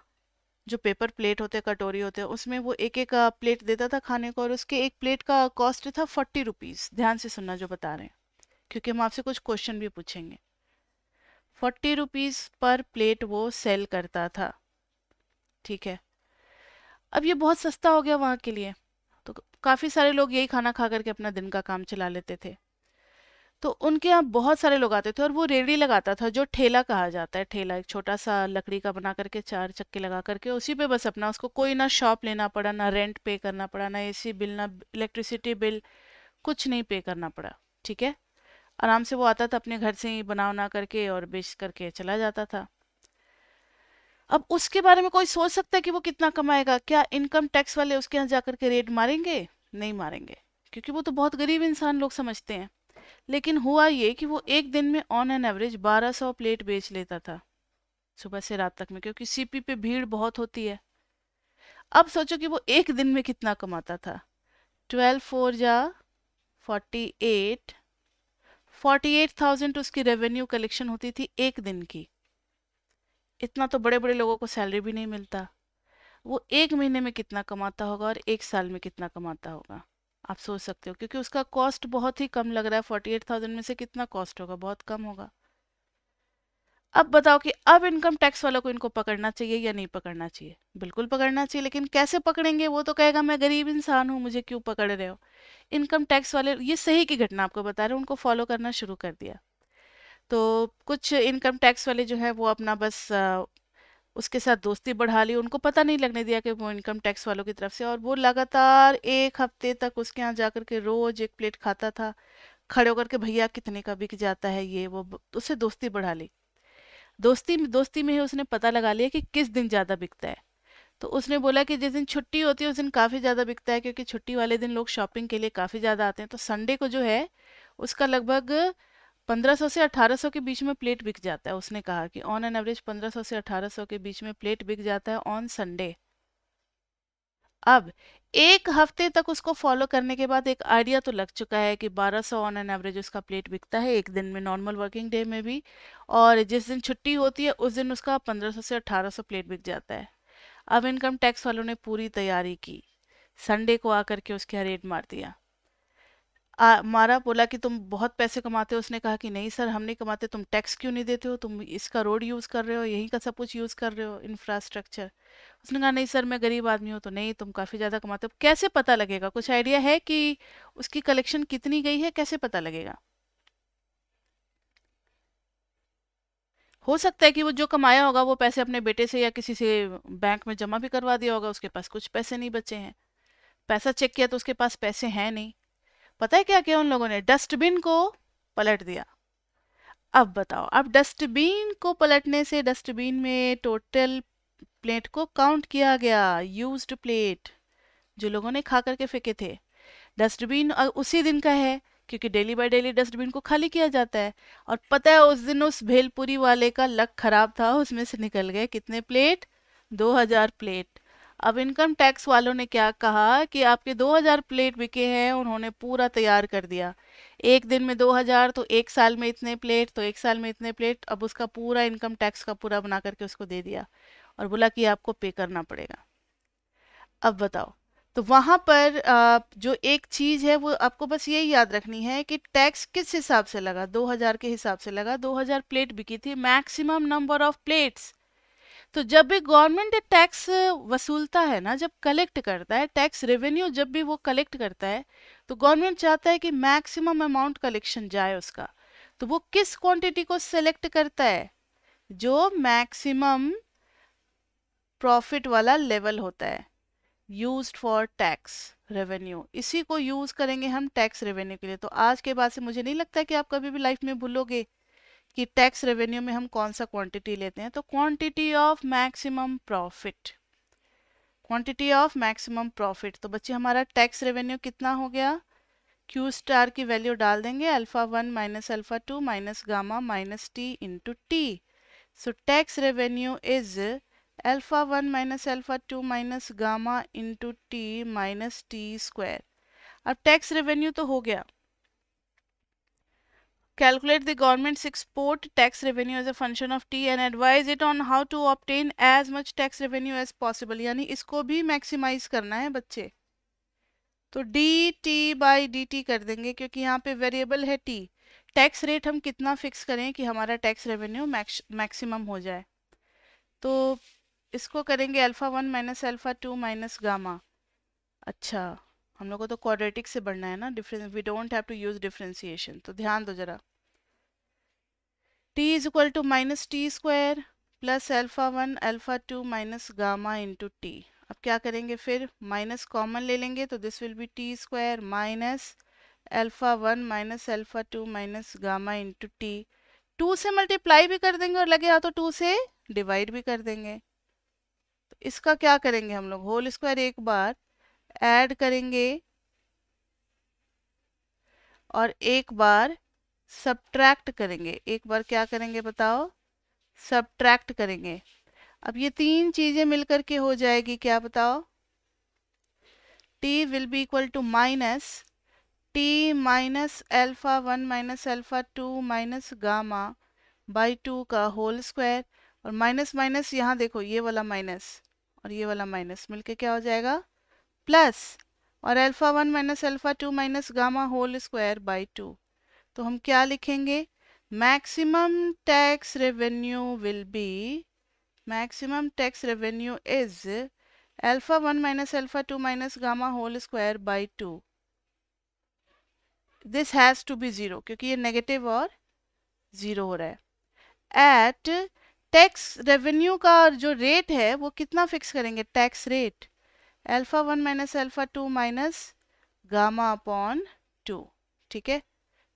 जो पेपर प्लेट होते कटोरी होते उसमें वो एक एक प्लेट देता था खाने को और उसके एक प्लेट का कॉस्ट था फोर्टी रुपीज़ ध्यान से सुनना जो बता रहे हैं क्योंकि हम आपसे कुछ क्वेश्चन भी पूछेंगे फोर्टी रुपीज़ पर प्लेट वो सेल करता था ठीक है अब ये बहुत सस्ता हो गया वहाँ के लिए तो काफ़ी सारे लोग यही खाना खा करके अपना दिन का काम चला लेते थे तो उनके यहाँ बहुत सारे लोग आते थे और वो रेड़ी लगाता था जो ठेला कहा जाता है ठेला एक छोटा सा लकड़ी का बना करके चार चक्के लगा करके उसी पे बस अपना उसको कोई ना शॉप लेना पड़ा ना रेंट पे करना पड़ा ना एसी बिल ना इलेक्ट्रिसिटी बिल कुछ नहीं पे करना पड़ा ठीक है आराम से वो आता था अपने घर से ही बना उना करके और बेच करके चला जाता था अब उसके बारे में कोई सोच सकता है कि वो कितना कमाएगा क्या इनकम टैक्स वाले उसके यहाँ जाकर के रेट मारेंगे नहीं मारेंगे क्योंकि वो तो बहुत गरीब इंसान लोग समझते हैं लेकिन हुआ ये कि वो एक दिन में ऑन एन एवरेज 1200 प्लेट बेच लेता था सुबह से रात तक में क्योंकि सीपी पे भीड़ बहुत होती है अब सोचो कि वो एक दिन में कितना कमाता था ट्वेल्व फोर जा forty eight forty eight thousand उसकी रेवेन्यू कलेक्शन होती थी एक दिन की इतना तो बड़े बड़े लोगों को सैलरी भी नहीं मिलता वो एक महीने में कितना कमाता होगा और एक साल में कितना कमाता होगा आप सोच सकते हो क्योंकि उसका कॉस्ट बहुत ही कम लग रहा है फोर्टी एट थाउजेंड में से कितना कॉस्ट होगा बहुत कम होगा अब बताओ कि अब इनकम टैक्स वालों को इनको पकड़ना चाहिए या नहीं पकड़ना चाहिए बिल्कुल पकड़ना चाहिए लेकिन कैसे पकड़ेंगे वो तो कहेगा मैं गरीब इंसान हूँ मुझे क्यों पकड़ रहे हो इनकम टैक्स वाले ये सही की घटना आपको बता रहे हैं उनको फॉलो करना शुरू कर दिया तो कुछ इनकम टैक्स वाले जो है वो अपना बस उसके साथ दोस्ती बढ़ा ली उनको पता नहीं लगने दिया कि वो इनकम टैक्स वालों की तरफ से और वो लगातार एक हफ्ते तक उसके यहाँ जा करके रोज एक प्लेट खाता था खड़े होकर के भैया कितने का बिक जाता है ये वो उससे दोस्ती बढ़ा ली दोस्ती दोस्ती में ही उसने पता लगा लिया कि किस दिन ज़्यादा बिकता है तो उसने बोला कि जिस दिन छुट्टी होती है उस दिन काफ़ी ज़्यादा बिकता है क्योंकि छुट्टी वाले दिन लोग शॉपिंग के लिए काफ़ी ज़्यादा आते हैं तो संडे को जो है उसका लगभग 1500 से 1800 के बीच में प्लेट बिक जाता है उसने कहा कि ऑन एन एवरेज 1500 से 1800 के बीच में प्लेट बिक जाता है ऑन संडे अब एक हफ्ते तक उसको फॉलो करने के बाद एक आइडिया तो लग चुका है कि 1200 ऑन एन एवरेज उसका प्लेट बिकता है एक दिन में नॉर्मल वर्किंग डे में भी और जिस दिन छुट्टी होती है उस दिन उसका 1500 से 1800 प्लेट बिक जाता है अब इनकम टैक्स वालों ने पूरी तैयारी की संडे को आकर के यहाँ रेट मार दिया आ, मारा बोला कि तुम बहुत पैसे कमाते हो उसने कहा कि नहीं सर हम नहीं कमाते तुम टैक्स क्यों नहीं देते हो तुम इसका रोड यूज़ कर रहे हो यहीं का सब कुछ यूज़ कर रहे हो इंफ्रास्ट्रक्चर उसने कहा नहीं सर मैं गरीब आदमी हूँ तो नहीं तुम काफ़ी ज़्यादा कमाते हो कैसे पता लगेगा कुछ आइडिया है कि उसकी कलेक्शन कितनी गई है कैसे पता लगेगा हो सकता है कि वो जो कमाया होगा वो पैसे अपने बेटे से या किसी से बैंक में जमा भी करवा दिया होगा उसके पास कुछ पैसे नहीं बचे हैं पैसा चेक किया तो उसके पास पैसे हैं नहीं पता है क्या किया उन लोगों ने डस्टबिन को पलट दिया अब बताओ अब डस्टबिन को पलटने से डस्टबिन में टोटल प्लेट को काउंट किया गया यूज्ड प्लेट जो लोगों ने खा करके फेंके थे डस्टबिन उसी दिन का है क्योंकि डेली बाय डेली डस्टबिन को खाली किया जाता है और पता है उस दिन उस भेलपुरी वाले का लक खराब था उसमें से निकल गए कितने प्लेट 2000 प्लेट अब इनकम टैक्स वालों ने क्या कहा कि आपके 2000 प्लेट बिके हैं उन्होंने पूरा तैयार कर दिया एक दिन में 2000 तो एक साल में इतने प्लेट तो एक साल में इतने प्लेट अब उसका पूरा इनकम टैक्स का पूरा बना करके उसको दे दिया और बोला कि आपको पे करना पड़ेगा अब बताओ तो वहाँ पर जो एक चीज़ है वो आपको बस यही याद रखनी है कि टैक्स किस हिसाब से लगा 2000 के हिसाब से लगा 2000 प्लेट बिकी थी मैक्सिमम नंबर ऑफ प्लेट्स तो जब भी गवर्नमेंट टैक्स वसूलता है ना जब कलेक्ट करता है टैक्स रेवेन्यू जब भी वो कलेक्ट करता है तो गवर्नमेंट चाहता है कि मैक्सिमम अमाउंट कलेक्शन जाए उसका तो वो किस क्वांटिटी को सेलेक्ट करता है जो मैक्सिमम प्रॉफिट वाला लेवल होता है यूज फॉर टैक्स रेवेन्यू इसी को यूज करेंगे हम टैक्स रेवेन्यू के लिए तो आज के बाद से मुझे नहीं लगता कि आप कभी भी लाइफ में भूलोगे कि टैक्स रेवेन्यू में हम कौन सा क्वांटिटी लेते हैं तो quantity of maximum profit quantity of maximum profit तो बच्चे हमारा टैक्स रेवेन्यू कितना हो गया क्यू स्टार की वैल्यू डाल देंगे alpha one minus alpha two minus gamma minus T into T so tax revenue is alpha one minus alpha two minus gamma into T minus T square अब tax revenue तो हो गया Calculate the government's export tax revenue as a function of T and advise it on how to obtain as much tax revenue as possible यानी इसको भी maximise करना है बच्चे तो D T by D T कर देंगे क्योंकि यहाँ पे वेरिएबल है टी टैक्स रेट हम कितना फिक्स करें कि हमारा टैक्स रेवेन्यू मैक्सिमम हो जाए तो इसको करेंगे alpha one minus alpha two minus gamma अच्छा हम लोग को तो क्वाड्रेटिक से बढ़ना है ना difference we don't have to use differentiation तो ध्यान दो जरा T is equal to minus T square plus alpha one alpha two minus gamma into T अब क्या करेंगे फिर माइनस कॉमन ले लेंगे तो this will be T square minus alpha one minus alpha two minus gamma into T two से multiply भी कर देंगे और लगे हाँ तो टू से डिवाइड भी कर देंगे तो इसका क्या करेंगे हम लोग होल स्क्वायर एक बार ऐड करेंगे और एक बार सब्ट्रैक्ट करेंगे एक बार क्या करेंगे बताओ सब्ट्रैक्ट करेंगे अब ये तीन चीज़ें मिलकर के हो जाएगी क्या बताओ t will be equal to minus t minus alpha one minus alpha two minus gamma by two का होल स्क्वायर और माइनस माइनस यहाँ देखो ये वाला माइनस और ये वाला माइनस मिलके क्या हो जाएगा प्लस और alpha one minus alpha two minus gamma whole square by two तो हम क्या लिखेंगे maximum tax revenue will be maximum tax revenue is alpha one minus alpha two minus gamma whole square by two this has to be zero क्योंकि ये negative और zero हो रहा है एट टैक्स रेवेन्यू का जो रेट है वो कितना फिक्स करेंगे tax rate alpha one minus alpha two minus gamma upon two ठीक है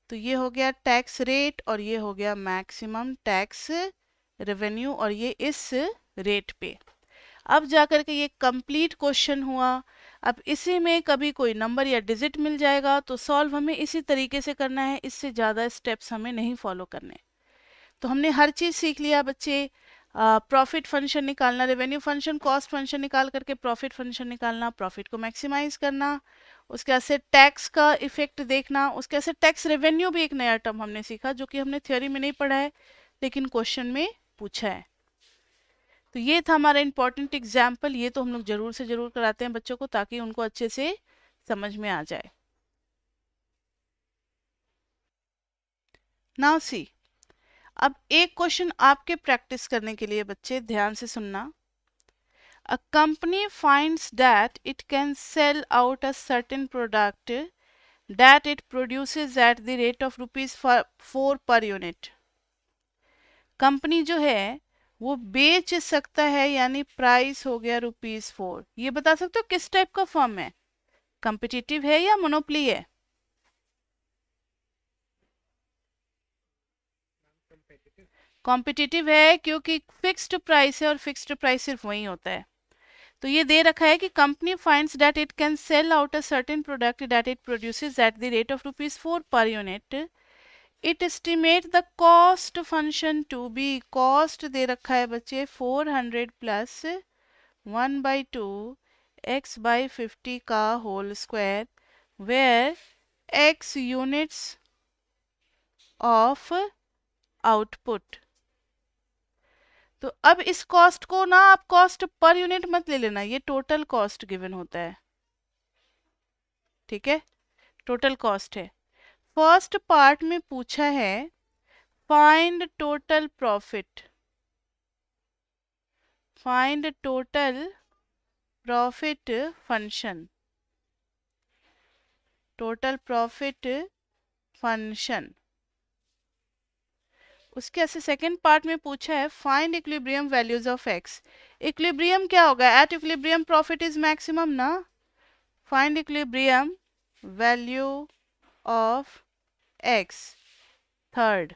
तो ये हो गया टैक्स रेट और ये हो गया मैक्सिमम टैक्स रेवेन्यू और ये इस रेट पे अब जा कर के ये कंप्लीट क्वेश्चन हुआ अब इसी में कभी कोई नंबर या डिजिट मिल जाएगा तो सॉल्व हमें इसी तरीके से करना है इससे ज़्यादा स्टेप्स हमें नहीं फॉलो करने तो हमने हर चीज़ सीख लिया बच्चे प्रॉफिट फंक्शन निकालना रेवेन्यू फंक्शन कॉस्ट फंक्शन निकाल करके प्रॉफिट फंक्शन निकालना प्रॉफिट को मैक्सिमाइज करना उसके से टैक्स का इफेक्ट देखना उसके से टैक्स रेवेन्यू भी एक नया टर्म हमने सीखा जो कि हमने थ्योरी में नहीं पढ़ा है लेकिन क्वेश्चन में पूछा है तो ये था हमारा इंपॉर्टेंट एग्जाम्पल ये तो हम लोग जरूर से जरूर कराते हैं बच्चों को ताकि उनको अच्छे से समझ में आ जाए नाउ सी अब एक क्वेश्चन आपके प्रैक्टिस करने के लिए बच्चे ध्यान से सुनना a company finds that it can sell out a certain product that it produce at the rate of rupees four per unit company जो है वो बेच सकता है यानी प्राइस हो गया रुपीज फोर ये बता सकते हो किस टाइप का फॉर्म है कंपिटिटिव है या मोनोपली है कॉम्पिटिटिव है क्योंकि फिक्स्ड प्राइस है और फिक्स्ड प्राइस सिर्फ वही होता है तो ये दे रखा है कि company finds that it can sell out a certain product that it produces at the rate of rupees four per unit it estimate the cost function to be cost दे रखा है बच्चे four hundred plus one by two x by fifty का whole square where x units of output तो अब इस cost को ना आप कॉस्ट पर यूनिट मत ले लेना ये टोटल कॉस्ट गिवन होता है ठीक है टोटल कॉस्ट है फर्स्ट पार्ट में पूछा है find total profit find total profit function total profit function उसके ऐसे सेकेंड पार्ट में पूछा है find equilibrium values of x equilibrium क्या होगा at equilibrium profit is maximum ना find equilibrium value of x third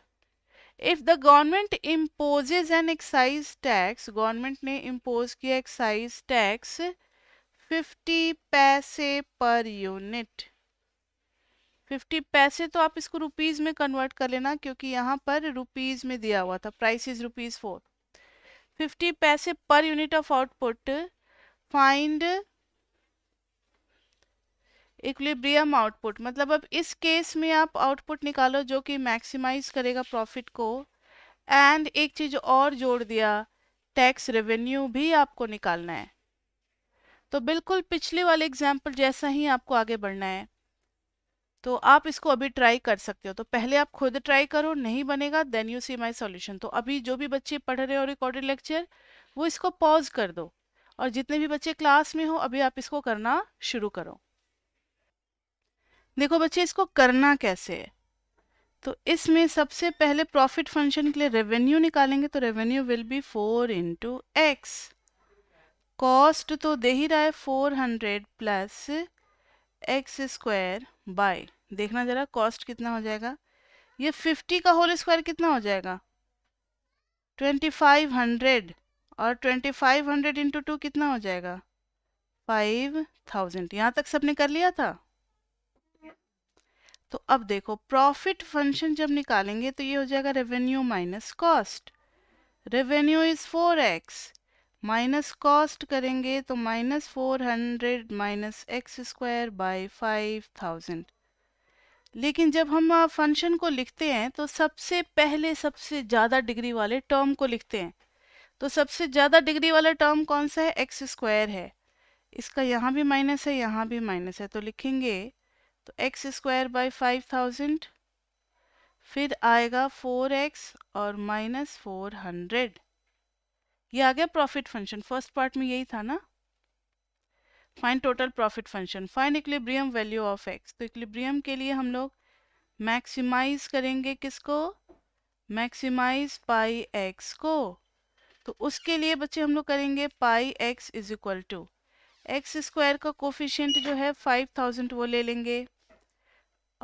if the government imposes an excise tax government ने impose किया excise tax fifty paise per unit fifty paise तो आप इसको rupees में convert कर लेना क्योंकि यहाँ पर रुपीज़ में दिया हुआ था price is rupees four fifty paise per unit of output find equilibrium output मतलब अब इस केस में आप आउटपुट निकालो जो कि मैक्सिमाइज करेगा प्रॉफिट को एंड एक चीज़ और जोड़ दिया टैक्स रेवेन्यू भी आपको निकालना है तो बिल्कुल पिछले वाले एग्जाम्पल जैसा ही आपको आगे बढ़ना है तो आप इसको अभी ट्राई कर सकते हो तो पहले आप खुद ट्राई करो नहीं बनेगा then you see my solution तो अभी जो भी बच्चे पढ़ रहे हो रिकॉर्डेड लेक्चर वो इसको पॉज कर दो और जितने भी बच्चे क्लास में हो अभी आप इसको करना शुरू करो देखो बच्चे इसको करना कैसे है तो इसमें सबसे पहले प्रॉफिट फंक्शन के लिए रेवेन्यू निकालेंगे तो revenue will be four into x cost तो दे ही रहा है four hundred plus x square by देखना ज़रा कॉस्ट कितना हो जाएगा ये फिफ्टी का होल स्क्वायर कितना हो जाएगा ट्वेंटी फाइव हंड्रेड और twenty five hundred into two कितना हो जाएगा फाइव थाउजेंड यहाँ तक सबने कर लिया था तो अब देखो प्रॉफिट फंक्शन जब निकालेंगे तो ये हो जाएगा revenue minus cost revenue is four x minus cost करेंगे तो minus four hundred minus x square by five thousand लेकिन जब हम फंक्शन को लिखते हैं तो सबसे पहले सबसे ज़्यादा डिग्री वाले टर्म को लिखते हैं तो सबसे ज़्यादा डिग्री वाला टर्म कौन सा है एक्स स्क्वायर है इसका यहाँ भी माइनस है यहाँ भी माइनस है तो लिखेंगे तो x square by five thousand फिर आएगा फोर एक्स और माइनस फोर हंड्रेड ये आ गया प्रॉफिट फंक्शन फर्स्ट पार्ट में यही था ना find total profit function find equilibrium value of x तो इक्लिब्रियम के लिए हम लोग मैक्सिमाइज करेंगे किसको मैक्सिमाइज पाई एक्स को तो उसके लिए बच्चे हम लोग करेंगे pi x is equal to x square का कोफिशेंट जो है फाइव थाउजेंड वो ले लेंगे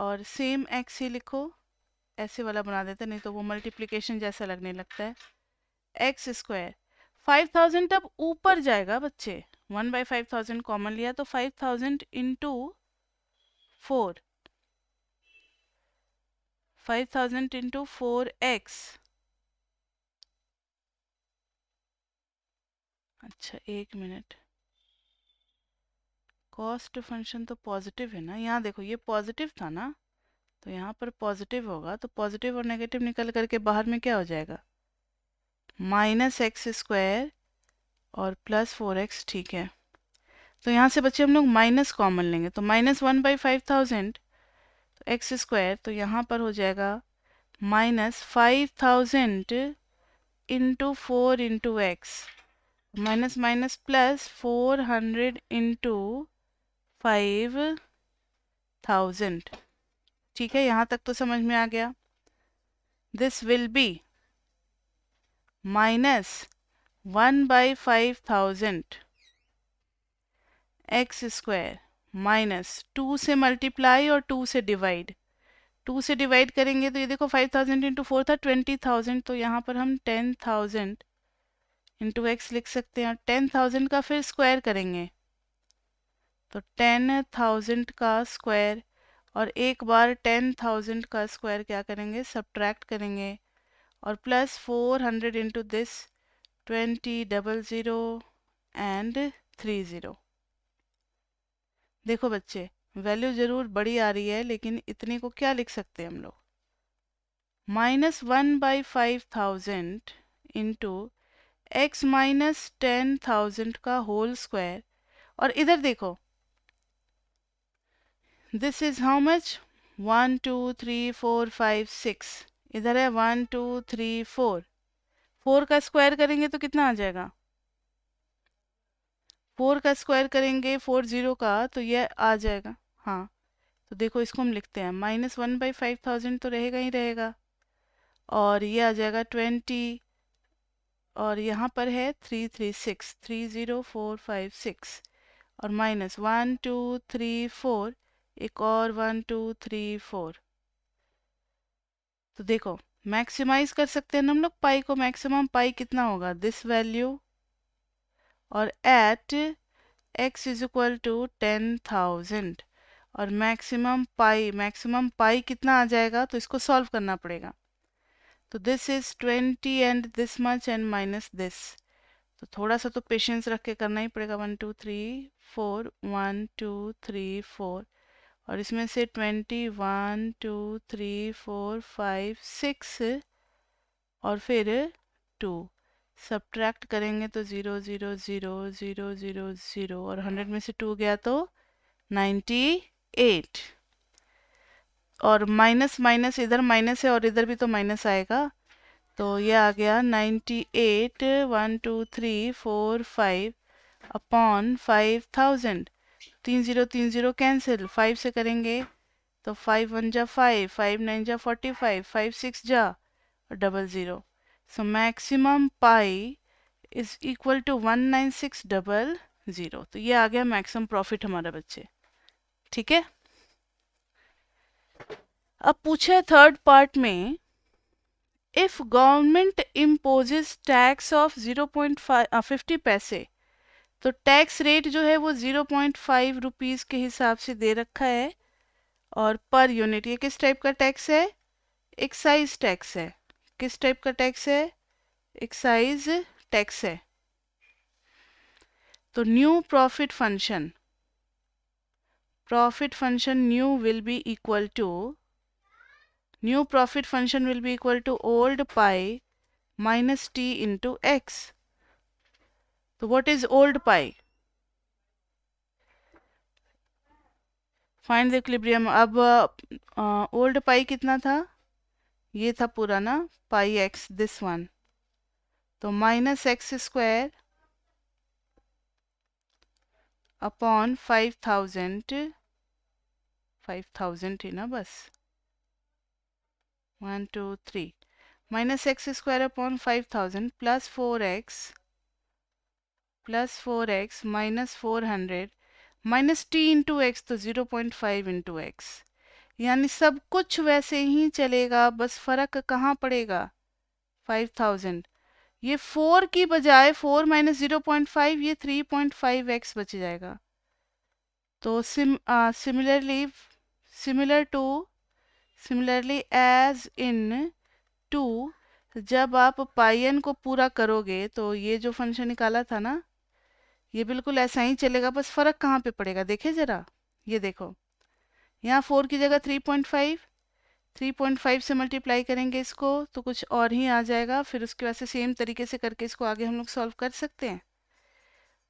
और सेम एक्स ही लिखो ऐसे वाला बना देते नहीं तो वो मल्टीप्लीकेशन जैसा लगने लगता है एक्स स्क्वायर फाइव थाउजेंड अब ऊपर जाएगा बच्चे one by five thousand common लिया तो five thousand into four five thousand into four x अच्छा एक मिनट कॉस्ट फंक्शन तो पॉजिटिव है ना यहाँ देखो ये पॉजिटिव था ना तो यहाँ पर पॉजिटिव होगा तो पॉजिटिव और नेगेटिव निकल करके बाहर में क्या हो जाएगा माइनस एक्स स्क्वायर और प्लस फोर एक्स ठीक है तो यहाँ से बच्चे हम लोग माइनस कॉमन लेंगे तो minus one by five thousand तो एक्स स्क्वायर तो यहाँ पर हो जाएगा minus five thousand into four into x minus minus plus four hundred into five thousand ठीक है यहाँ तक तो समझ में आ गया this will be minus one by five thousand x square minus two से मल्टीप्लाई और टू से डिवाइड टू से डिवाइड करेंगे तो ये देखो फाइव थाउजेंड इंटू फोर था ट्वेंटी थाउजेंड तो यहाँ पर हम टेन थाउजेंड इंटू एक्स लिख सकते हैं और टेन थाउजेंड का फिर स्क्वायर करेंगे तो टेन थाउजेंड का स्क्वायर और एक बार टेन थाउजेंड का स्क्वायर क्या करेंगे सब्ट्रैक्ट करेंगे और plus four hundred into this twenty double zero and three zero देखो बच्चे वैल्यू ज़रूर बड़ी आ रही है लेकिन इतने को क्या लिख सकते हैं हम लोग minus one by five thousand into x minus ten thousand का होल स्क्वायर और इधर देखो this is how much one two three four five six इधर है one two three four four का स्क्वायर करेंगे तो कितना आ जाएगा फोर का स्क्वायर करेंगे फोर जीरो का तो यह आ जाएगा हाँ तो देखो इसको हम लिखते हैं minus one by five thousand तो रहेगा ही रहेगा और ये आ जाएगा ट्वेंटी और यहाँ पर है three three six three zero four five six और minus one two three four एक और वन टू थ्री फोर तो देखो मैक्सिमाइज कर सकते हैं हम लोग पाई को मैक्सिमम पाई कितना होगा दिस वैल्यू और at x is equal to ten thousand और मैक्सिमम पाई मैक्सिमम पाई कितना आ जाएगा तो इसको सॉल्व करना पड़ेगा तो this is twenty and this much and minus this तो थोड़ा सा तो पेशेंस रख के करना ही पड़ेगा one two three four one two three four और इसमें से twenty one two three four five six और फिर टू सब्ट्रैक्ट करेंगे तो zero zero zero zero zero zero और हंड्रेड में से टू गया तो नाइन्टी एट और माइनस माइनस इधर माइनस है और इधर भी तो माइनस आएगा तो ये आ गया ninety eight one two three four five upon five thousand तीन ज़ीरो तीन ज़ीरो कैंसिल फाइव से करेंगे तो फाइव वन जा फाइव फाइव नाइन जा फोर्टी फाइव फाइव सिक्स जा और double zero so maximum pi is equal to one nine six double zero तो ये आ गया मैक्सिमम प्रॉफिट हमारा बच्चे ठीक है अब पूछे थर्ड पार्ट में if government imposes tax of zero point five fifty paise तो टैक्स रेट जो है वो ज़ीरो पॉइंट फाइव रुपीज़ के हिसाब से दे रखा है और पर यूनिट ये किस टाइप का टैक्स है एक्साइज टैक्स है किस टाइप का टैक्स है एक्साइज टैक्स है तो new profit function profit function new will be equal to new profit function will be equal to old pi minus T into x तो what is old pi find equilibrium अब old pi कितना था ये था पुराना pi x this one तो minus x square upon five thousand five thousand थी ना बस one two three minus x square upon five thousand plus four x plus four x minus four hundred minus T into x तो zero point five into x यानी सब कुछ वैसे ही चलेगा बस फ़र्क कहाँ पड़ेगा फाइव थाउजेंड ये फोर की बजाय four minus zero point five ये थ्री पॉइंट फाइव एक्स बच जाएगा तो sim similarly similar to similarly as in two जब आप पाइन को पूरा करोगे तो ये जो फंक्शन निकाला था ना ये बिल्कुल ऐसा ही चलेगा बस फ़र्क कहाँ पे पड़ेगा देखे ज़रा ये देखो यहाँ फोर की जगह three point five three point five से मल्टीप्लाई करेंगे इसको तो कुछ और ही आ जाएगा फिर उसके बाद से सेम तरीके से करके इसको आगे हम लोग सॉल्व कर सकते हैं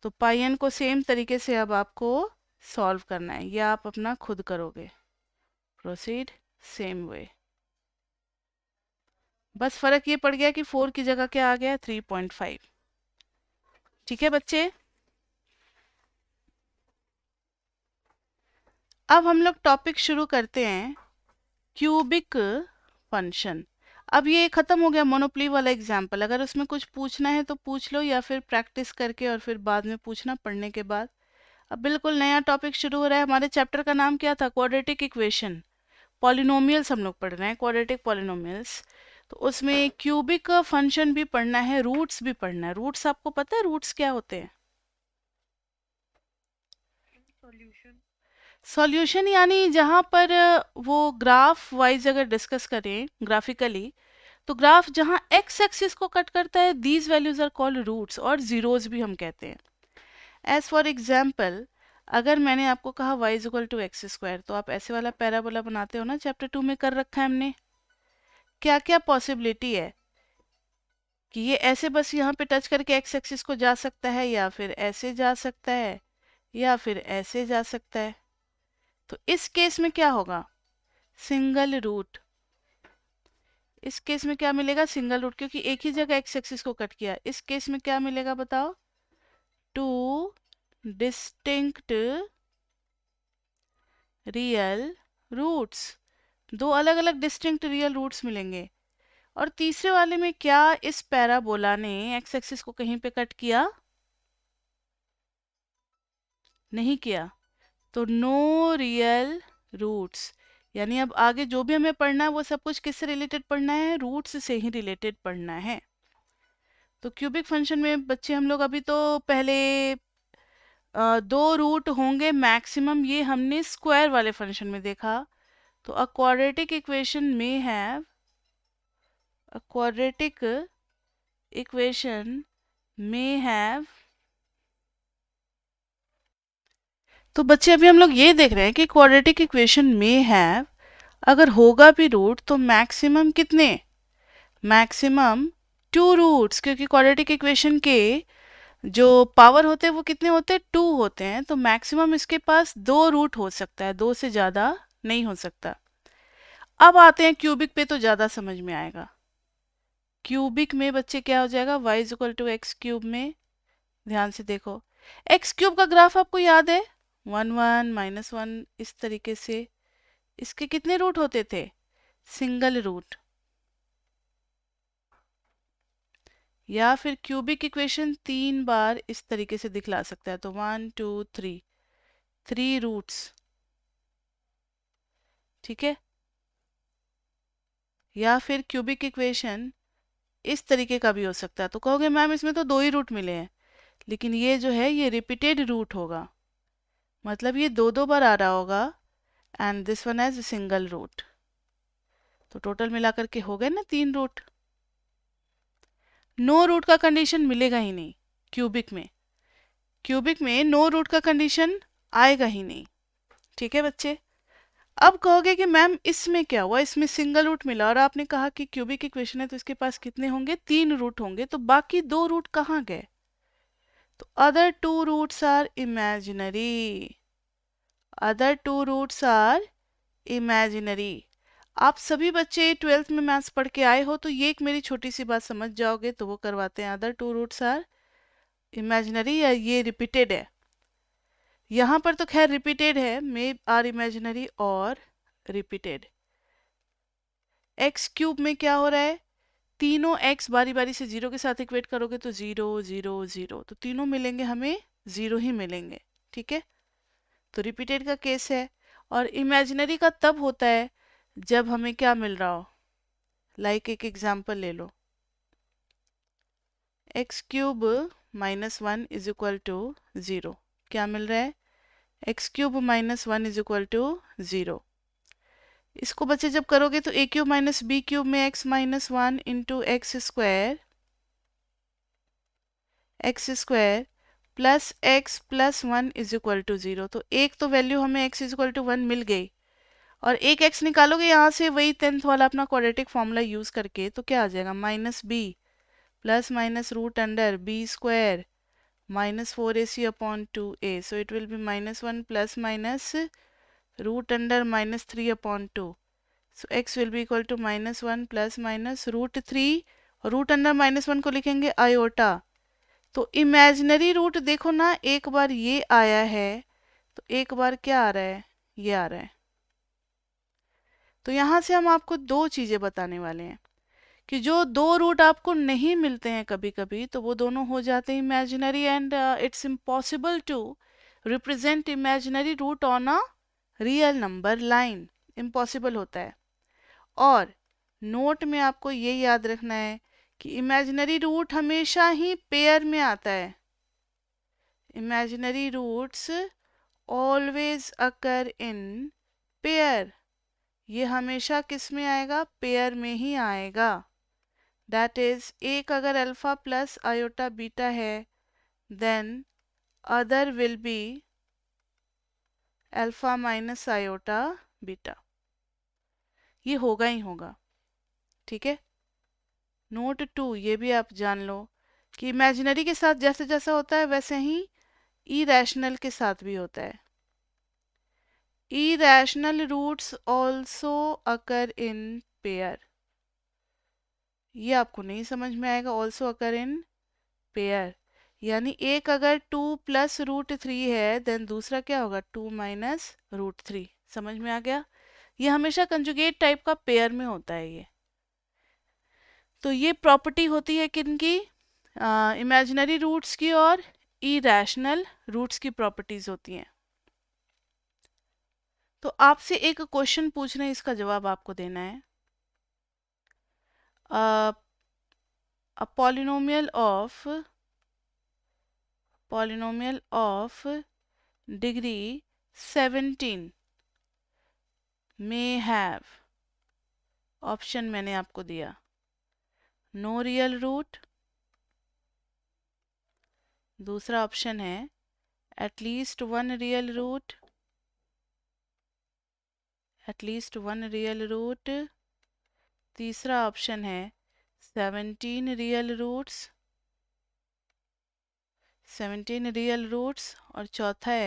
तो पाइन को सेम तरीके से अब आपको सॉल्व करना है या आप अपना खुद करोगे प्रोसीड सेम वे बस फ़र्क ये पड़ गया कि फोर की जगह क्या आ गया थ्री पॉइंट फाइव ठीक है बच्चे अब हम लोग टॉपिक शुरू करते हैं क्यूबिक फंक्शन अब ये ख़त्म हो गया मोनोप्ली वाला एग्जाम्पल अगर उसमें कुछ पूछना है तो पूछ लो या फिर प्रैक्टिस करके और फिर बाद में पूछना पढ़ने के बाद अब बिल्कुल नया टॉपिक शुरू हो रहा है हमारे चैप्टर का नाम क्या था क्वाड्रेटिक इक्वेशन पॉलिनोमियल्स हम लोग पढ़ रहे हैं क्वाड्रेटिक पॉलिनोमियल्स तो उसमें क्यूबिक फंक्शन भी पढ़ना है रूट्स भी पढ़ना है रूट्स आपको पता है रूट्स क्या होते हैं सॉल्यूशन यानी जहाँ पर वो ग्राफ वाइज अगर डिस्कस करें ग्राफिकली तो ग्राफ जहाँ एक्स एक्सिस को कट करता है these values are called roots और जीरोज भी हम कहते हैं एज फॉर एग्जाम्पल अगर मैंने आपको कहा y equal to x square तो आप ऐसे वाला पैराबोला बनाते हो ना चैप्टर टू में कर रखा है हमने क्या क्या पॉसिबिलिटी है कि ये ऐसे बस यहाँ पे टच करके एक्स एक्सिस को जा सकता है या फिर ऐसे जा सकता है या फिर ऐसे जा सकता है तो इस केस में क्या होगा सिंगल रूट इस केस में क्या मिलेगा सिंगल रूट क्योंकि एक ही जगह एक्स एक्सिस को कट किया इस केस में क्या मिलेगा बताओ टू डिस्टिंक्ट रियल रूट्स दो अलग अलग डिस्टिंक्ट रियल रूट्स मिलेंगे और तीसरे वाले में क्या इस पैराबोला ने एक्स एक्सिस को कहीं पे कट किया नहीं किया तो नो रियल रूट्स यानी अब आगे जो भी हमें पढ़ना है वो सब कुछ किससे रिलेटेड पढ़ना है रूट्स से ही रिलेटेड पढ़ना है तो क्यूबिक फंक्शन में बच्चे हम लोग अभी तो पहले दो रूट होंगे मैक्सिमम ये हमने स्क्वायर वाले फंक्शन में देखा तो अ क्वाड्रेटिक इक्वेशन में have a quadratic equation may have तो बच्चे अभी हम लोग ये देख रहे हैं कि क्वाड्रेटिक इक्वेशन में हैव अगर होगा भी रूट तो मैक्सिमम कितने मैक्सिमम टू रूट्स क्योंकि क्वाड्रेटिक इक्वेशन के जो पावर होते हैं वो कितने होते हैं टू होते हैं तो मैक्सिमम इसके पास दो रूट हो सकता है दो से ज़्यादा नहीं हो सकता अब आते हैं क्यूबिक पे तो ज़्यादा समझ में आएगा क्यूबिक में बच्चे क्या हो जाएगा y is equal to x cube में ध्यान से देखो एक्स क्यूब का ग्राफ आपको याद है वन वन माइनस वन इस तरीके से इसके कितने रूट होते थे सिंगल रूट या फिर क्यूबिक इक्वेशन तीन बार इस तरीके से दिखला सकता है तो one two three three roots ठीक है या फिर क्यूबिक इक्वेशन इस तरीके का भी हो सकता है तो कहोगे मैम इसमें तो दो ही रूट मिले हैं लेकिन ये जो है ये रिपीटेड रूट होगा मतलब ये दो दो बार आ रहा होगा and this one as single root तो टोटल मिला करके हो गए ना तीन रूट नो रूट का कंडीशन मिलेगा ही नहीं क्यूबिक में क्यूबिक में नो रूट का कंडीशन आएगा ही नहीं ठीक है बच्चे अब कहोगे कि मैम इसमें क्या हुआ इसमें सिंगल रूट मिला और आपने कहा कि क्यूबिक इक्वेशन है तो इसके पास कितने होंगे तीन रूट होंगे तो बाकी दो रूट कहाँ गए तो other two roots are imaginary other two roots are imaginary आप सभी बच्चे ट्वेल्थ में मैथ्स पढ़ के आए हो तो ये एक मेरी छोटी सी बात समझ जाओगे तो वो करवाते हैं other two roots are imaginary या ये रिपीटेड है यहाँ पर तो खैर रिपीटेड है मे आर इमेजिनरी और रिपीटेड एक्स क्यूब में क्या हो रहा है तीनों एक्स बारी बारी से जीरो के साथ इक्वेट करोगे तो जीरो जीरो जीरो तो तीनों मिलेंगे हमें जीरो ही मिलेंगे ठीक है तो रिपीटेड का केस है और इमेजिनरी का तब होता है जब हमें क्या मिल रहा हो लाइक like एक एग्जाम्पल ले लो x cube minus one is equal to zero क्या मिल रहा है x cube minus one is equal to zero इसको बच्चे जब करोगे तो a cube minus b cube में x minus one into x square x square plus x plus one is equal to zero तो एक तो वैल्यू हमें x is equal to one मिल गई और एक एक्स निकालोगे यहाँ से वही टेंथ वाला अपना क्वाड्रेटिक फॉर्मूला यूज़ करके तो क्या आ जाएगा minus B plus minus root under B square minus four A C upon two A so it will be minus one plus minus root under minus 3 upon 2. So x will be equal to minus 1 plus minus root 3 root under minus one को लिखेंगे iota तो imaginary root देखो ना एक बार ये आया है तो एक बार क्या आ रहा है ये आ रहा है तो यहाँ से हम आपको दो चीज़ें बताने वाले हैं कि जो दो रूट आपको नहीं मिलते हैं कभी कभी तो वो दोनों हो जाते हैं imaginary and it's impossible to represent imaginary root on a real number line impossible होता है और नोट में आपको ये याद रखना है कि इमेजिनरी रूट हमेशा ही पेयर में आता है imaginary roots always occur in pair ये हमेशा किस में आएगा पेयर में ही आएगा दैट इज एक अगर अल्फा प्लस आयोटा बीटा है then other will be alpha minus iota beta ये होगा ही होगा ठीक है नोट टू ये भी आप जान लो कि इमेजिनरी के साथ जैसे जैसा होता है वैसे ही ई रैशनल के साथ भी होता है irrational roots also occur in pair ये आपको नहीं समझ में आएगा ऑल्सो अकर इन पेयर यानी एक अगर टू प्लस रूट थ्री है देन दूसरा क्या होगा टू माइनस रूट थ्री समझ में आ गया ये हमेशा कंजुगेट टाइप का पेयर में होता है ये तो ये प्रॉपर्टी होती है किन की इमेजिनरी रूट्स की और इरेशनल रूट्स की प्रॉपर्टीज होती हैं तो आपसे एक क्वेश्चन पूछना है इसका जवाब आपको देना है a polynomial of polynomial of degree seventeen may have option मैंने आपको दिया नो रियल रूट दूसरा ऑप्शन है at least one real root at least one real root तीसरा ऑप्शन है seventeen real roots seventeen real roots और चौथा है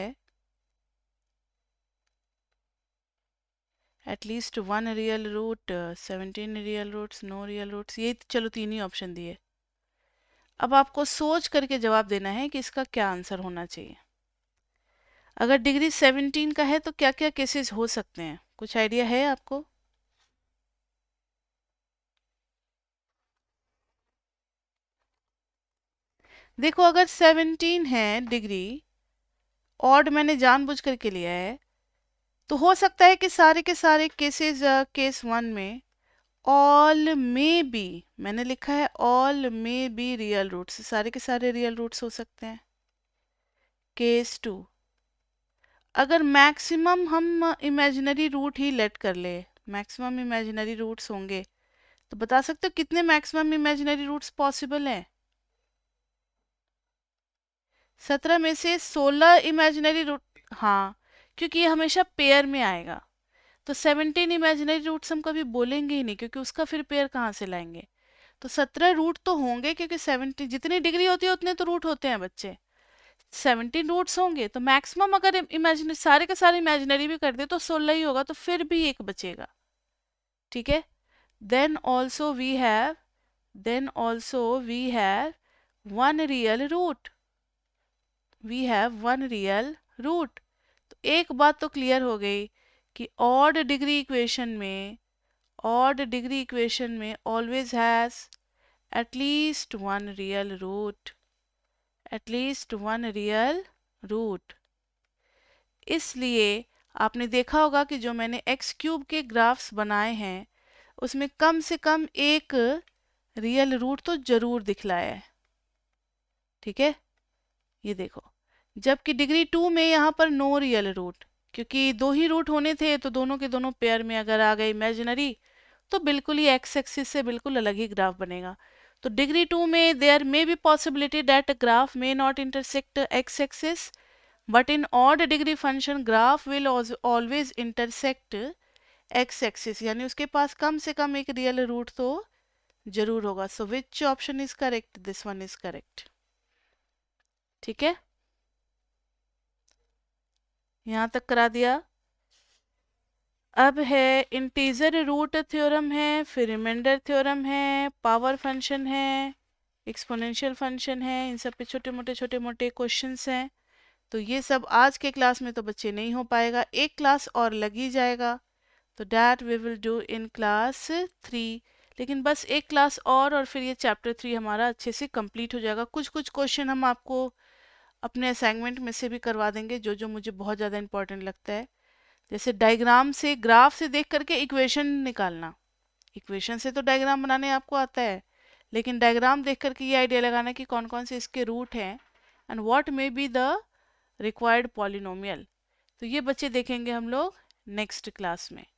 at least one real root seventeen real roots no real roots ये तो चलो तीन ही ऑप्शन दिए अब आपको सोच करके जवाब देना है कि इसका क्या आंसर होना चाहिए अगर डिग्री सेवनटीन का है तो क्या क्या केसेस हो सकते हैं कुछ आइडिया है आपको देखो अगर सेवनटीन है डिग्री ऑड मैंने जानबूझ करके लिया है तो हो सकता है कि सारे के सारे केसेस केस वन में ऑल मे बी मैंने लिखा है all may be real roots सारे के सारे रियल रूट्स हो सकते हैं केस टू अगर मैक्सिमम हम इमेजिनरी रूट ही लेट कर ले मैक्सिमम इमेजिनरी रूट्स होंगे तो बता सकते हो कितने मैक्सिमम इमेजिनरी रूट्स पॉसिबल हैं सत्रह में से सोलह इमेजिनरी रूट हाँ क्योंकि ये हमेशा पेयर में आएगा तो सेवनटीन इमेजिनरी रूट्स हम कभी बोलेंगे ही नहीं क्योंकि उसका फिर पेयर कहाँ से लाएंगे तो सत्रह रूट तो होंगे क्योंकि सेवनटीन जितनी डिग्री होती है उतने तो रूट होते हैं बच्चे सेवनटीन रूट्स होंगे तो मैक्सिमम अगर इमेजिनरी सारे के सारे इमेजिनरी भी कर दे तो सोलह ही होगा तो फिर भी एक बचेगा ठीक है then also we have then also we have one real root we have one real root तो एक बात तो क्लियर हो गई कि ऑड डिग्री इक्वेशन में ऑड डिग्री इक्वेशन में always has at least one real root at least one real root इसलिए आपने देखा होगा कि जो मैंने एक्स क्यूब के ग्राफ्स बनाए हैं उसमें कम से कम एक रियल रूट तो ज़रूर दिखलाया है ठीक है ये देखो जबकि डिग्री टू में यहाँ पर नो रियल रूट क्योंकि दो ही रूट होने थे तो दोनों के दोनों पेयर में अगर आ गए इमेजिनरी तो बिल्कुल ही एक्स एक्सिस से बिल्कुल अलग ही ग्राफ बनेगा तो डिग्री टू में there may be possibility that graph may not intersect X axis but in odd degree function graph will always intersect X axis यानी उसके पास कम से कम एक रियल रूट तो जरूर होगा so which option is correct this one is correct ठीक है यहाँ तक करा दिया अब है इंटीजर रूट थ्योरम है फिर रिमाइंडर थ्योरम है पावर फंक्शन है एक्सपोनेंशियल फंक्शन है इन सब पे छोटे मोटे छोटे मोटे क्वेश्चंस हैं तो ये सब आज के क्लास में तो बच्चे नहीं हो पाएगा एक क्लास और लगी जाएगा तो that we will do in class three लेकिन बस एक क्लास और और फिर ये चैप्टर थ्री हमारा अच्छे से कंप्लीट हो जाएगा कुछ कुछ क्वेश्चन हम आपको अपने असाइनमेंट में से भी करवा देंगे जो जो मुझे बहुत ज़्यादा इंपॉर्टेंट लगता है जैसे डायग्राम से ग्राफ से देख करके इक्वेशन निकालना इक्वेशन से तो डायग्राम बनाने आपको आता है लेकिन डायग्राम देख करके ये आइडिया लगाना कि कौन कौन से इसके रूट हैं and what may be the required polynomial तो ये बच्चे देखेंगे हम लोग नेक्स्ट क्लास में